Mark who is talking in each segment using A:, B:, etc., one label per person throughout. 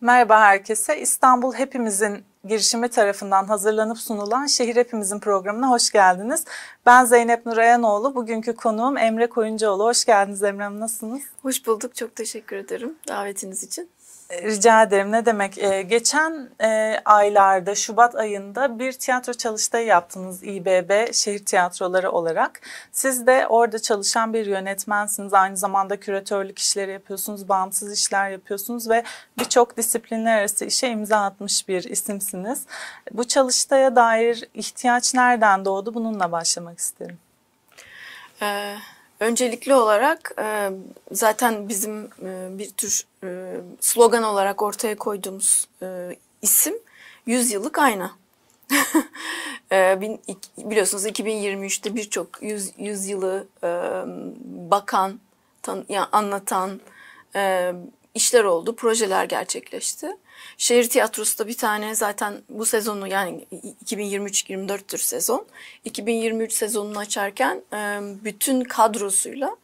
A: Merhaba herkese. İstanbul Hepimizin girişimi tarafından hazırlanıp sunulan Şehir Hepimizin programına hoş geldiniz. Ben Zeynep Nurayanoğlu, bugünkü konuğum Emre Koyuncuoğlu. Hoş geldiniz Emre Hanım, nasılsınız? Hoş bulduk, çok teşekkür ederim davetiniz için. Rica ederim ne demek. Ee, geçen e, aylarda Şubat ayında bir tiyatro çalıştayı yaptınız İBB şehir tiyatroları olarak. Siz de orada çalışan bir yönetmensiniz. Aynı zamanda küratörlük işleri yapıyorsunuz, bağımsız işler yapıyorsunuz ve birçok disiplinler arası işe imza atmış bir isimsiniz. Bu çalıştaya dair ihtiyaç nereden doğdu? Bununla başlamak isterim. Ee, Öncelikli
B: olarak e, zaten bizim e, bir tür e, slogan olarak ortaya koyduğumuz isim 100 yıllık ayna. biliyorsunuz 2023'te birçok 100, 100 yılı bakan, tan, yani anlatan, işler oldu, projeler gerçekleşti. Şehir tiyatrosu da bir tane zaten bu sezonu yani 2023-24'tür sezon. 2023 sezonunu açarken bütün kadrosuyla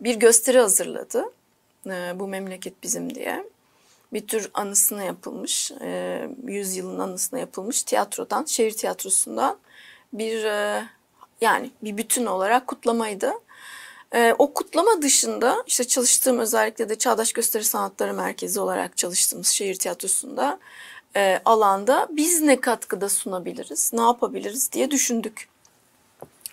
B: bir gösteri hazırladı. Bu memleket bizim diye. Bir tür anısına yapılmış, yüzyılın anısına yapılmış tiyatrodan, şehir tiyatrosundan bir yani bir bütün olarak kutlamaydı. E, o kutlama dışında işte çalıştığım özellikle de Çağdaş Gösteri Sanatları Merkezi olarak çalıştığımız şehir tiyatrosunda e, alanda biz ne katkıda sunabiliriz, ne yapabiliriz diye düşündük.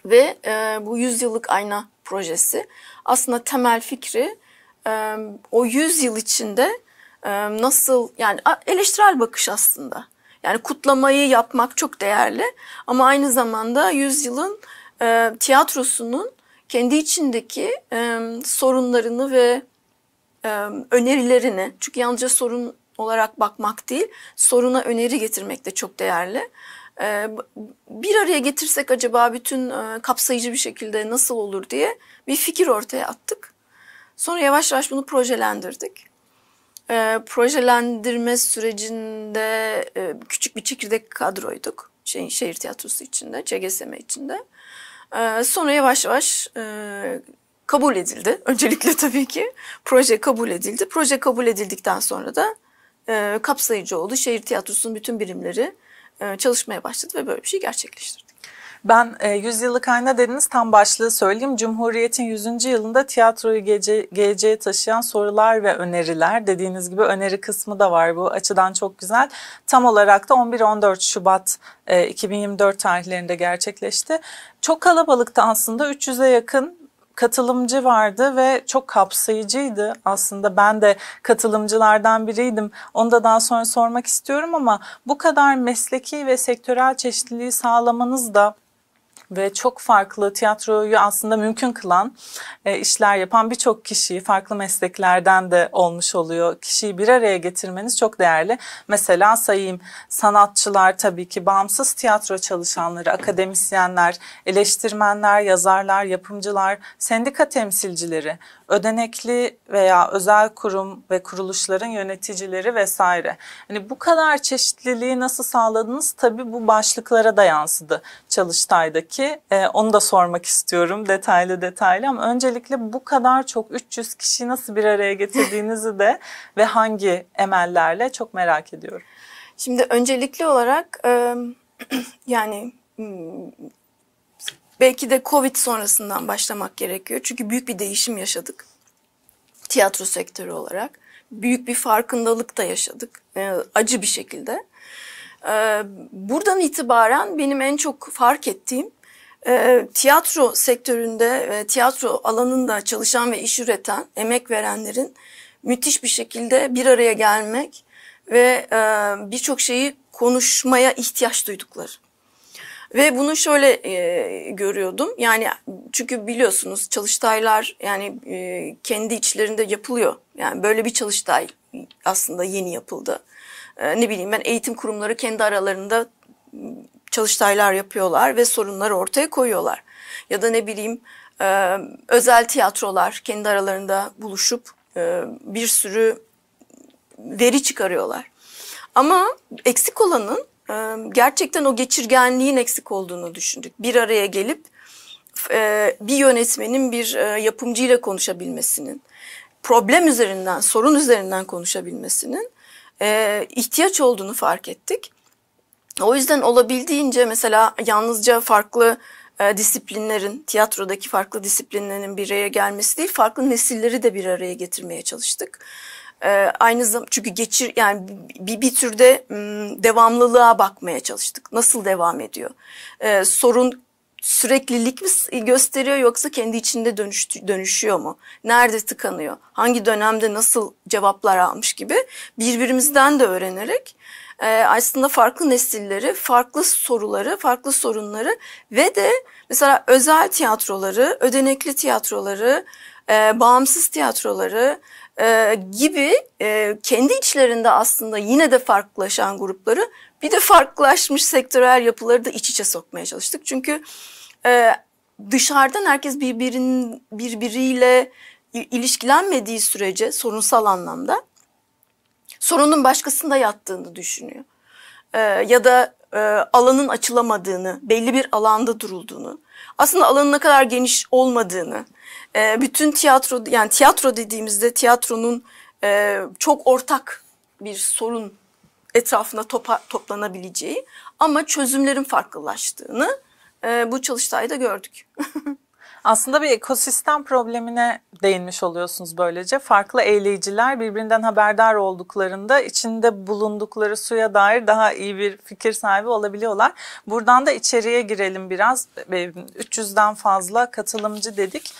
B: Ve e, bu yıllık ayna projesi aslında temel fikri e, o yıl içinde e, nasıl yani eleştirel bakış aslında. Yani kutlamayı yapmak çok değerli ama aynı zamanda yüzyılın e, tiyatrosunun kendi içindeki e, sorunlarını ve e, önerilerini çünkü yalnızca sorun olarak bakmak değil soruna öneri getirmek de çok değerli. E, bir araya getirsek acaba bütün e, kapsayıcı bir şekilde nasıl olur diye bir fikir ortaya attık. Sonra yavaş yavaş bunu projelendirdik. E, projelendirme sürecinde e, küçük bir çekirdek kadroyduk. Şey, şehir tiyatrosu içinde, ÇGSM içinde. Ee, sonra yavaş yavaş e, kabul edildi. Öncelikle tabii ki proje kabul edildi. Proje kabul edildikten sonra da e, kapsayıcı oldu. Şehir tiyatrosunun bütün birimleri e, çalışmaya başladı ve böyle bir şey
A: gerçekleştirdik. Ben e, Yüzyıllık Ayna dediniz tam başlığı söyleyeyim. Cumhuriyet'in 100. yılında tiyatroyu gece, geleceğe taşıyan sorular ve öneriler. Dediğiniz gibi öneri kısmı da var bu açıdan çok güzel. Tam olarak da 11-14 Şubat e, 2024 tarihlerinde gerçekleşti. Çok kalabalıktı aslında 300'e yakın katılımcı vardı ve çok kapsayıcıydı. Aslında ben de katılımcılardan biriydim. Onu da daha sonra sormak istiyorum ama bu kadar mesleki ve sektörel çeşitliliği sağlamanız da ve çok farklı tiyatroyu aslında mümkün kılan e, işler yapan birçok kişiyi farklı mesleklerden de olmuş oluyor. Kişiyi bir araya getirmeniz çok değerli. Mesela sayayım sanatçılar tabii ki bağımsız tiyatro çalışanları, akademisyenler, eleştirmenler, yazarlar, yapımcılar, sendika temsilcileri, ödenekli veya özel kurum ve kuruluşların yöneticileri vesaire. Hani bu kadar çeşitliliği nasıl sağladınız? Tabii bu başlıklara da yansıdı Çalıştay'daki ki e, onu da sormak istiyorum detaylı detaylı ama öncelikle bu kadar çok 300 kişiyi nasıl bir araya getirdiğinizi de ve hangi emellerle çok merak ediyorum. Şimdi öncelikli olarak e, yani
B: hmm, belki de Covid sonrasından başlamak gerekiyor. Çünkü büyük bir değişim yaşadık tiyatro sektörü olarak. Büyük bir farkındalık da yaşadık e, acı bir şekilde. Buradan itibaren benim en çok fark ettiğim e, tiyatro sektöründe, e, tiyatro alanında çalışan ve iş üreten, emek verenlerin müthiş bir şekilde bir araya gelmek ve e, birçok şeyi konuşmaya ihtiyaç duydukları. Ve bunu şöyle e, görüyordum. Yani çünkü biliyorsunuz çalıştaylar yani e, kendi içlerinde yapılıyor. Yani böyle bir çalıştay aslında yeni yapıldı. E, ne bileyim ben eğitim kurumları kendi aralarında çalıştaylar yapıyorlar ve sorunları ortaya koyuyorlar. Ya da ne bileyim e, özel tiyatrolar kendi aralarında buluşup e, bir sürü veri çıkarıyorlar. Ama eksik olanın e, gerçekten o geçirgenliğin eksik olduğunu düşündük. Bir araya gelip e, bir yönetmenin bir e, yapımcıyla konuşabilmesinin, problem üzerinden, sorun üzerinden konuşabilmesinin e, ihtiyaç olduğunu fark ettik. O yüzden olabildiğince mesela yalnızca farklı e, disiplinlerin, tiyatrodaki farklı disiplinlerin bir araya gelmesi değil, farklı nesilleri de bir araya getirmeye çalıştık. E, aynı zamanda çünkü geçir yani bir, bir türde m, devamlılığa bakmaya çalıştık. Nasıl devam ediyor? E, sorun süreklilik mi gösteriyor yoksa kendi içinde dönüştü, dönüşüyor mu? Nerede tıkanıyor? Hangi dönemde nasıl cevaplar almış gibi birbirimizden de öğrenerek e, aslında farklı nesilleri, farklı soruları, farklı sorunları ve de mesela özel tiyatroları, ödenekli tiyatroları, e, bağımsız tiyatroları e, gibi e, kendi içlerinde aslında yine de farklılaşan grupları bir de farklılaşmış sektörel yapıları da iç içe sokmaya çalıştık. Çünkü e, dışarıdan herkes birbirinin birbiriyle ilişkilenmediği sürece sorunsal anlamda sorunun başkasında yattığını düşünüyor. Ee, ya da e, alanın açılamadığını, belli bir alanda durulduğunu, aslında alanın ne kadar geniş olmadığını, e, bütün tiyatro yani tiyatro dediğimizde tiyatronun e, çok ortak bir sorun etrafına topa, toplanabileceği ama çözümlerin farklılaştığını
A: e, bu çalıştayda gördük. Aslında bir ekosistem problemine değinmiş oluyorsunuz böylece. Farklı eyleyiciler birbirinden haberdar olduklarında içinde bulundukları suya dair daha iyi bir fikir sahibi olabiliyorlar. Buradan da içeriye girelim biraz. 300'den fazla katılımcı dedik.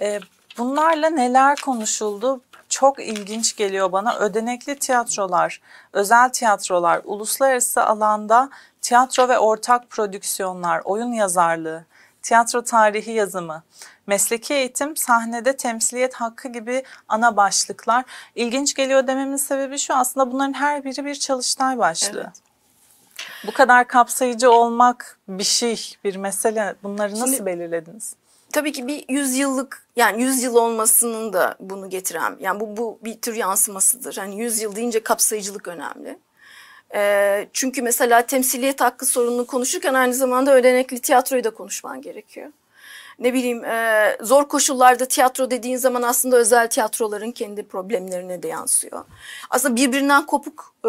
A: E, bunlarla neler konuşuldu? çok ilginç geliyor bana. Ödenekli tiyatrolar, özel tiyatrolar, uluslararası alanda tiyatro ve ortak prodüksiyonlar, oyun yazarlığı tiyatro tarihi yazımı, mesleki eğitim, sahnede temsiliyet hakkı gibi ana başlıklar. İlginç geliyor dememin sebebi şu aslında bunların her biri bir çalıştay başlığı. Evet. Bu kadar kapsayıcı olmak bir şey, bir mesele. Bunları nasıl Şimdi, belirlediniz? Tabii ki bir yüzyıllık yani yüzyıl
B: olmasının da bunu getiren yani bu, bu bir tür yansımasıdır. Yani yüzyıl deyince kapsayıcılık önemli. Ee, çünkü mesela temsiliyet hakkı sorununu konuşurken aynı zamanda ödenekli tiyatroyu da konuşman gerekiyor. Ne bileyim e, zor koşullarda tiyatro dediğin zaman aslında özel tiyatroların kendi problemlerine de yansıyor. Aslında birbirinden kopuk e,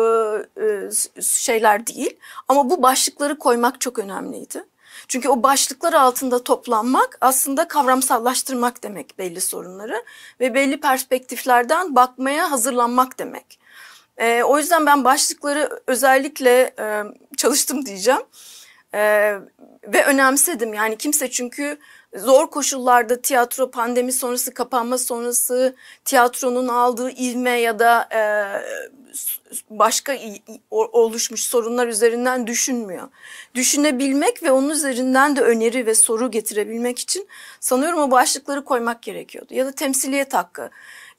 B: e, şeyler değil ama bu başlıkları koymak çok önemliydi. Çünkü o başlıklar altında toplanmak aslında kavramsallaştırmak demek belli sorunları ve belli perspektiflerden bakmaya hazırlanmak demek. E, o yüzden ben başlıkları özellikle e, çalıştım diyeceğim. E, ve önemsedim yani kimse çünkü zor koşullarda tiyatro pandemi sonrası kapanma sonrası tiyatronun aldığı ivme ya da e, başka oluşmuş sorunlar üzerinden düşünmüyor. Düşünebilmek ve onun üzerinden de öneri ve soru getirebilmek için sanıyorum o başlıkları koymak gerekiyordu ya da temsiliyet hakkı.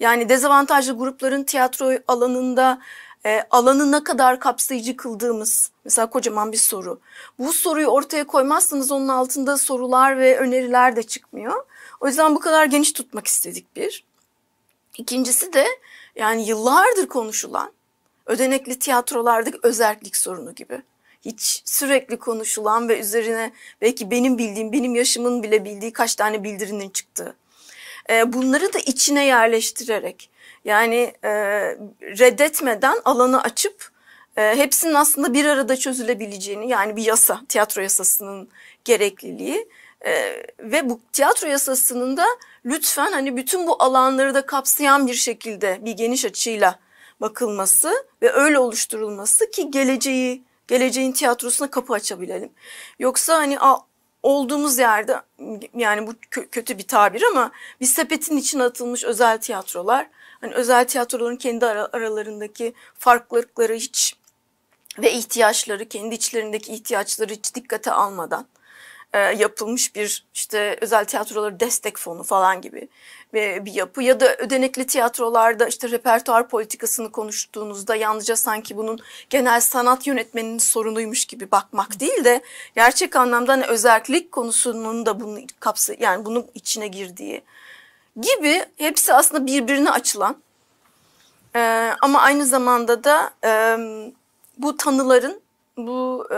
B: Yani dezavantajlı grupların tiyatro alanında e, alanı ne kadar kapsayıcı kıldığımız mesela kocaman bir soru. Bu soruyu ortaya koymazsanız onun altında sorular ve öneriler de çıkmıyor. O yüzden bu kadar geniş tutmak istedik bir. İkincisi de yani yıllardır konuşulan ödenekli tiyatrolardaki özellik sorunu gibi. Hiç sürekli konuşulan ve üzerine belki benim bildiğim, benim yaşımın bile bildiği kaç tane bildirinin çıktığı e, bunları da içine yerleştirerek yani e, reddetmeden alanı açıp e, hepsinin aslında bir arada çözülebileceğini yani bir yasa tiyatro yasasının gerekliliği e, ve bu tiyatro yasasının da lütfen hani bütün bu alanları da kapsayan bir şekilde bir geniş açıyla bakılması ve öyle oluşturulması ki geleceği geleceğin tiyatrosuna kapı açabilelim. Yoksa hani a, olduğumuz yerde yani bu kötü bir tabir ama bir sepetin içine atılmış özel tiyatrolar. Hani özel tiyatroların kendi aralarındaki farklılıkları hiç ve ihtiyaçları kendi içlerindeki ihtiyaçları hiç dikkate almadan e, yapılmış bir işte özel tiyatroları destek fonu falan gibi bir yapı ya da ödenekli tiyatrolarda işte repertuar politikasını konuştuğunuzda yalnızca sanki bunun genel sanat yönetmeninin sorunuymuş gibi bakmak değil de gerçek anlamda hani özellik konusunun da bunu kapsı yani bunun içine girdiği gibi hepsi aslında birbirine açılan e, ama aynı zamanda da e, bu tanıların bu e,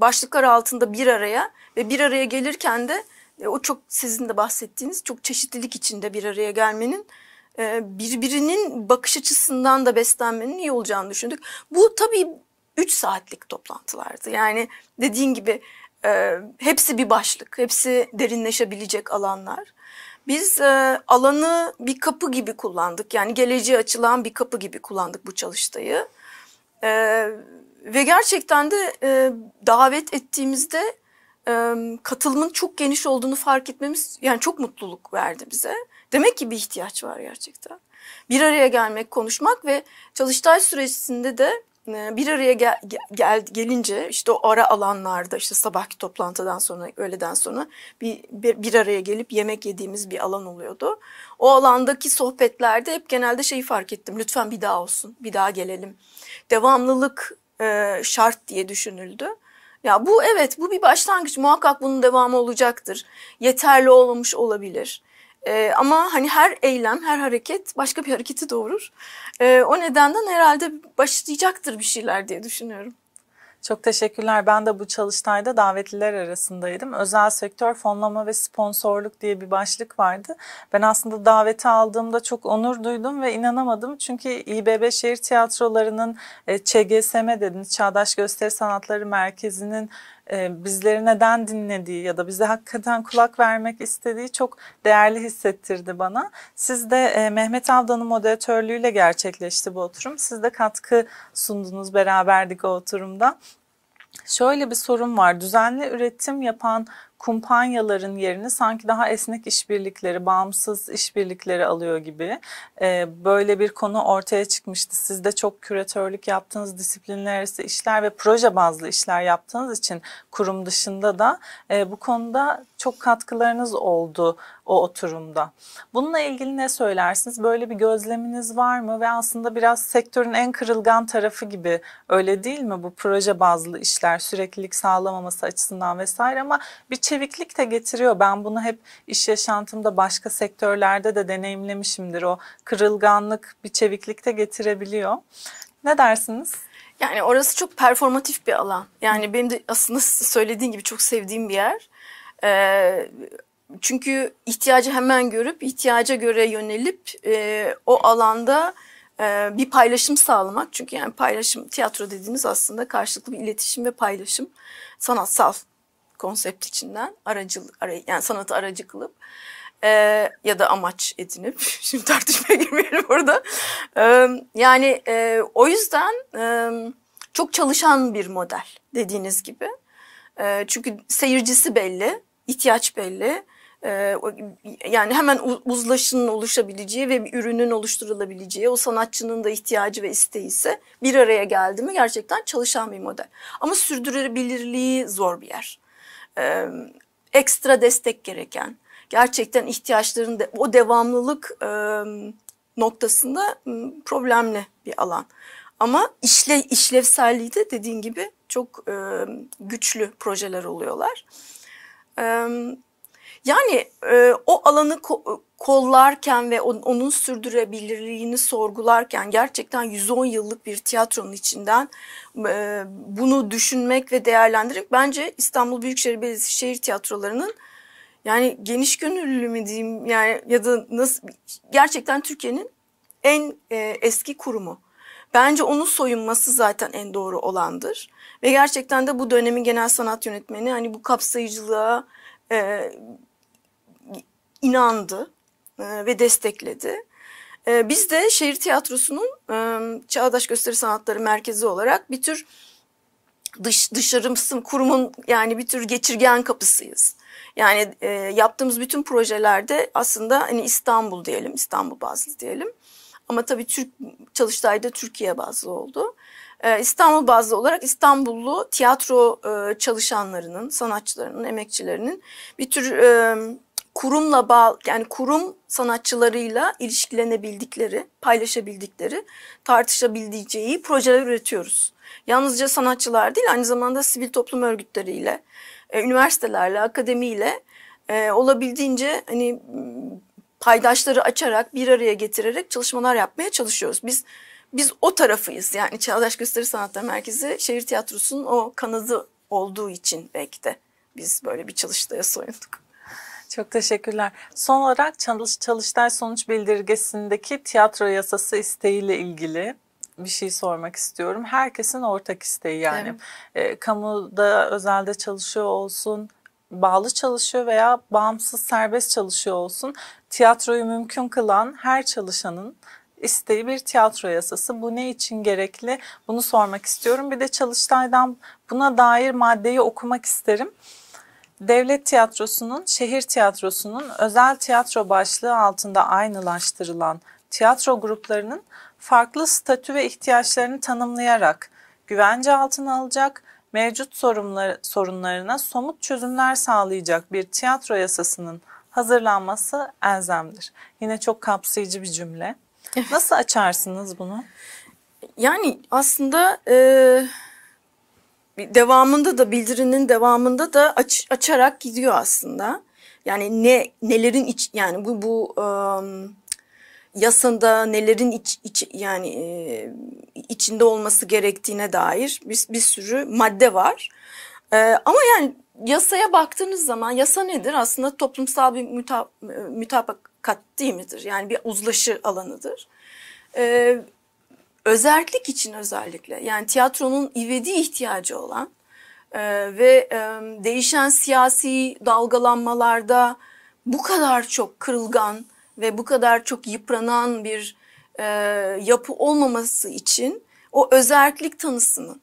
B: başlıklar altında bir araya ve bir araya gelirken de e, o çok sizin de bahsettiğiniz çok çeşitlilik içinde bir araya gelmenin e, birbirinin bakış açısından da beslenmenin iyi olacağını düşündük. Bu tabii 3 saatlik toplantılardı. Yani dediğin gibi e, hepsi bir başlık, hepsi derinleşebilecek alanlar. Biz e, alanı bir kapı gibi kullandık. Yani geleceğe açılan bir kapı gibi kullandık bu çalıştayı. E, ve gerçekten de e, davet ettiğimizde katılımın çok geniş olduğunu fark etmemiz yani çok mutluluk verdi bize. Demek ki bir ihtiyaç var gerçekten. Bir araya gelmek, konuşmak ve çalıştay sürecinde de e, bir araya gel, gel, gelince işte o ara alanlarda işte sabahki toplantıdan sonra öğleden sonra bir, bir bir araya gelip yemek yediğimiz bir alan oluyordu. O alandaki sohbetlerde hep genelde şeyi fark ettim. Lütfen bir daha olsun, bir daha gelelim. Devamlılık e, şart diye düşünüldü. Ya bu evet bu bir başlangıç muhakkak bunun devamı olacaktır. Yeterli olmamış olabilir. Ee, ama hani her eylem, her hareket başka bir hareketi doğurur. Ee, o nedenden herhalde başlayacaktır
A: bir şeyler diye düşünüyorum. Çok teşekkürler. Ben de bu çalıştayda davetliler arasındaydım. Özel sektör fonlama ve sponsorluk diye bir başlık vardı. Ben aslında daveti aldığımda çok onur duydum ve inanamadım. Çünkü İBB Şehir Tiyatroları'nın e, ÇGSM dediğimiz Çağdaş Gösteri Sanatları Merkezi'nin e, bizleri neden dinlediği ya da bize hakikaten kulak vermek istediği çok değerli hissettirdi bana. Siz de e, Mehmet Avdan'ın moderatörlüğüyle gerçekleşti bu oturum. Siz de katkı sundunuz beraberdik o oturumda. Şöyle bir sorun var. Düzenli üretim yapan kumpanyaların yerini sanki daha esnek işbirlikleri, bağımsız işbirlikleri alıyor gibi e, böyle bir konu ortaya çıkmıştı. Siz de çok küratörlük yaptığınız disiplinler arası işler ve proje bazlı işler yaptığınız için kurum dışında da e, bu konuda çok katkılarınız oldu o oturumda. Bununla ilgili ne söylersiniz? Böyle bir gözleminiz var mı? Ve aslında biraz sektörün en kırılgan tarafı gibi öyle değil mi? Bu proje bazlı işler süreklilik sağlamaması açısından vesaire ama bir çeşit çeviklik de getiriyor. Ben bunu hep iş yaşantımda başka sektörlerde de deneyimlemişimdir. O kırılganlık bir çeviklik de getirebiliyor. Ne dersiniz? Yani orası çok performatif bir alan. Yani benim de aslında söylediğin gibi çok sevdiğim bir
B: yer. Ee, çünkü ihtiyacı hemen görüp, ihtiyaca göre yönelip e, o alanda e, bir paylaşım sağlamak. Çünkü yani paylaşım, tiyatro dediğimiz aslında karşılıklı bir iletişim ve paylaşım sanatsal konsept içinden aracı, yani sanatı aracı kılıp e, ya da amaç edinip şimdi tartışmaya girmeyelim burada. E, yani e, o yüzden e, çok çalışan bir model dediğiniz gibi. E, çünkü seyircisi belli, ihtiyaç belli. E, yani hemen uzlaşının oluşabileceği ve bir ürünün oluşturulabileceği, o sanatçının da ihtiyacı ve isteği ise bir araya geldi mi gerçekten çalışan bir model. Ama sürdürülebilirliği zor bir yer e, ekstra destek gereken, gerçekten ihtiyaçların o devamlılık e, noktasında problemli bir alan. Ama işle, işlevselliği de dediğin gibi çok e, güçlü projeler oluyorlar. E, yani e, o alanı ko- e, kollarken ve on- onun sürdürebilirliğini sorgularken gerçekten 110 yıllık bir tiyatronun içinden e, bunu düşünmek ve değerlendirmek bence İstanbul Büyükşehir Belediyesi Şehir Tiyatroları'nın yani geniş gönüllü mü diyeyim yani ya da nasıl gerçekten Türkiye'nin en e, eski kurumu. Bence onun soyunması zaten en doğru olandır. Ve gerçekten de bu dönemin genel sanat yönetmeni hani bu kapsayıcılığa e, inandı e, ve destekledi. E, biz de şehir tiyatrosunun e, Çağdaş Gösteri Sanatları Merkezi olarak bir tür dış, dışarımsın kurumun yani bir tür geçirgen kapısıyız. Yani e, yaptığımız bütün projelerde aslında hani İstanbul diyelim, İstanbul bazlı diyelim. Ama tabii Türk Çalıştay'da Türkiye bazlı oldu. E, İstanbul bazlı olarak İstanbullu tiyatro e, çalışanlarının, sanatçılarının, emekçilerinin bir tür e, kurumla bağ yani kurum sanatçılarıyla ilişkilenebildikleri, paylaşabildikleri, tartışabildiği projeler üretiyoruz. Yalnızca sanatçılar değil aynı zamanda sivil toplum örgütleriyle, e, üniversitelerle, akademiyle e, olabildiğince hani paydaşları açarak bir araya getirerek çalışmalar yapmaya çalışıyoruz. Biz biz o tarafıyız yani Çağdaş Gösteri Sanatları Merkezi Şehir Tiyatrosu'nun o kanadı olduğu için belki de biz böyle
A: bir çalıştaya soyunduk. Çok teşekkürler. Son olarak çalış, Çalıştay Sonuç Bildirgesi'ndeki tiyatro yasası isteğiyle ilgili bir şey sormak istiyorum. Herkesin ortak isteği yani. Evet. E, kamuda, özelde çalışıyor olsun, bağlı çalışıyor veya bağımsız serbest çalışıyor olsun. Tiyatroyu mümkün kılan her çalışanın isteği bir tiyatro yasası. Bu ne için gerekli? Bunu sormak istiyorum. Bir de Çalıştay'dan buna dair maddeyi okumak isterim. Devlet tiyatrosunun, şehir tiyatrosunun özel tiyatro başlığı altında aynılaştırılan tiyatro gruplarının farklı statü ve ihtiyaçlarını tanımlayarak güvence altına alacak, mevcut sorunlarına somut çözümler sağlayacak bir tiyatro yasasının hazırlanması elzemdir. Yine çok kapsayıcı bir cümle. Nasıl açarsınız bunu? Yani aslında
B: e, devamında da bildirinin devamında da aç, açarak gidiyor aslında. Yani ne nelerin iç yani bu bu um, yasında nelerin iç, iç yani e, içinde olması gerektiğine dair bir, bir sürü madde var. E, ama yani yasaya baktığınız zaman yasa nedir? Aslında toplumsal bir mütab mütabakat değil midir? Yani bir uzlaşı alanıdır. E, özellik için özellikle yani tiyatronun ivedi ihtiyacı olan e, ve e, değişen siyasi dalgalanmalarda bu kadar çok kırılgan ve bu kadar çok yıpranan bir e, yapı olmaması için o özellik tanısının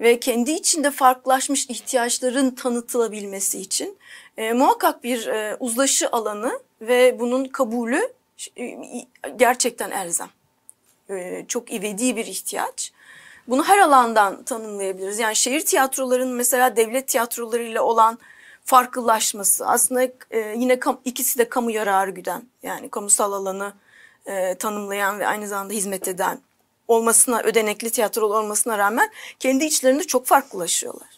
B: ve kendi içinde farklılaşmış ihtiyaçların tanıtılabilmesi için e, muhakkak bir e, uzlaşı alanı ve bunun kabulü e, gerçekten elzem. E, çok ivedi bir ihtiyaç. Bunu her alandan tanımlayabiliriz. Yani şehir tiyatrolarının mesela devlet tiyatrolarıyla olan farklılaşması aslında e, yine ikisi de kamu yararı güden yani kamusal alanı e, tanımlayan ve aynı zamanda hizmet eden olmasına ödenekli tiyatro olmasına rağmen kendi içlerinde çok farklılaşıyorlar.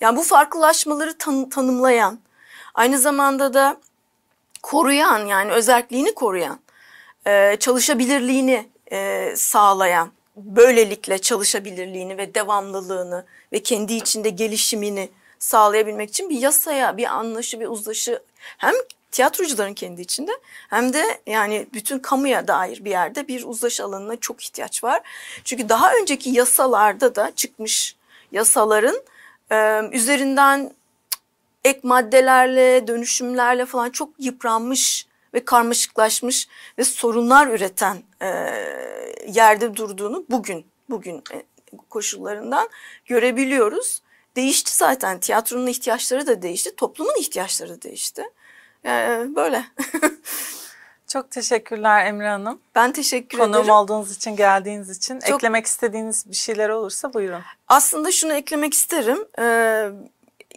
B: Yani bu farklılaşmaları tan, tanımlayan aynı zamanda da koruyan yani özelliğini koruyan çalışabilirliğini e, sağlayan, böylelikle çalışabilirliğini ve devamlılığını ve kendi içinde gelişimini sağlayabilmek için bir yasaya, bir anlaşı, bir uzlaşı hem tiyatrocuların kendi içinde hem de yani bütün kamuya dair bir yerde bir uzlaşı alanına çok ihtiyaç var. Çünkü daha önceki yasalarda da çıkmış yasaların e, üzerinden ek maddelerle, dönüşümlerle falan çok yıpranmış ve karmaşıklaşmış ve sorunlar üreten e, yerde durduğunu bugün bugün e, koşullarından görebiliyoruz. Değişti zaten tiyatronun ihtiyaçları da değişti, toplumun
A: ihtiyaçları da değişti. Ee, böyle. Çok teşekkürler Emre Hanım. Ben teşekkür Konuğum ederim. Konuğum olduğunuz için, geldiğiniz için. Çok... Eklemek istediğiniz bir şeyler olursa buyurun.
B: Aslında şunu eklemek isterim. Ee,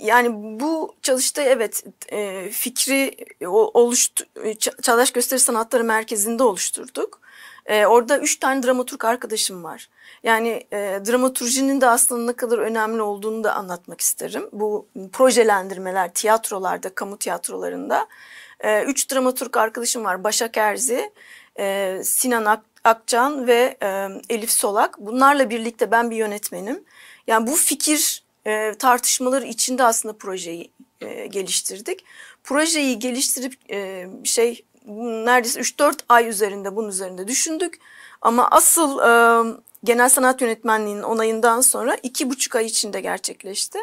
B: yani bu çalışta evet e, fikri oluştu, e, Çağdaş Gösteri Sanatları Merkezi'nde oluşturduk. E, orada üç tane dramaturg arkadaşım var. Yani e, dramaturjinin de aslında ne kadar önemli olduğunu da anlatmak isterim. Bu projelendirmeler tiyatrolarda, kamu tiyatrolarında. E, üç dramaturg arkadaşım var. Başak Erzi, e, Sinan Ak Akcan ve e, Elif Solak. Bunlarla birlikte ben bir yönetmenim. Yani bu fikir ee, tartışmalar içinde aslında projeyi e, geliştirdik. Projeyi geliştirip e, şey neredeyse 3-4 ay üzerinde bunun üzerinde düşündük. Ama asıl e, genel sanat yönetmenliğinin onayından sonra 2,5 ay içinde gerçekleşti.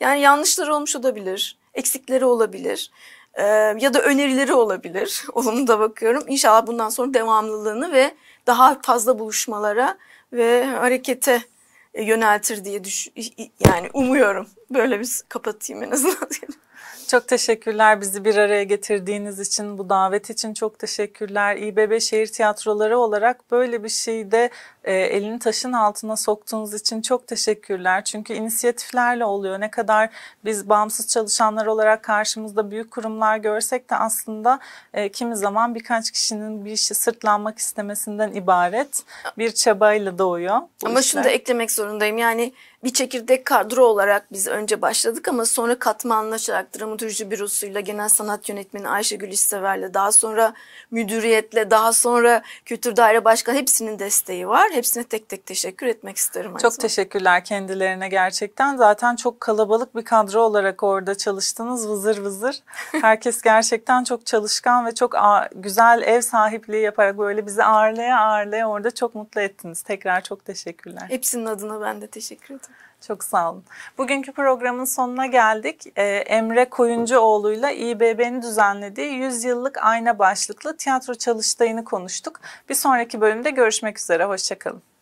B: Yani yanlışları olmuş olabilir, eksikleri olabilir ya da önerileri olabilir. Olumlu da bakıyorum. İnşallah bundan sonra devamlılığını ve daha fazla buluşmalara ve harekete e,
A: yöneltir diye düş yani umuyorum. Böyle bir kapatayım en azından. Çok teşekkürler bizi bir araya getirdiğiniz için, bu davet için çok teşekkürler. İBB Şehir Tiyatroları olarak böyle bir şeyde e, elini taşın altına soktuğunuz için çok teşekkürler. Çünkü inisiyatiflerle oluyor. Ne kadar biz bağımsız çalışanlar olarak karşımızda büyük kurumlar görsek de aslında e, kimi zaman birkaç kişinin bir işi sırtlanmak istemesinden ibaret bir çabayla doğuyor. Ama işler. şunu da eklemek zorundayım.
B: Yani bir çekirdek kadro olarak biz önce başladık ama sonra katmanlaşarak dramaturji bürosuyla genel sanat yönetmeni Ayşegül İsteverle, daha sonra müdüriyetle daha
A: sonra kültür daire başkanı hepsinin desteği var Hepsine tek tek teşekkür etmek isterim. Çok zaman. teşekkürler kendilerine gerçekten. Zaten çok kalabalık bir kadro olarak orada çalıştınız vızır vızır. Herkes gerçekten çok çalışkan ve çok güzel ev sahipliği yaparak böyle bizi ağırlaya ağırlaya orada çok mutlu ettiniz. Tekrar çok teşekkürler. Hepsinin adına ben de teşekkür ederim. Çok sağ olun. Bugünkü programın sonuna geldik. Ee, Emre Koyuncuoğlu'yla İBB'nin düzenlediği 100 yıllık ayna başlıklı tiyatro çalıştayını konuştuk. Bir sonraki bölümde görüşmek üzere. Hoşçakalın.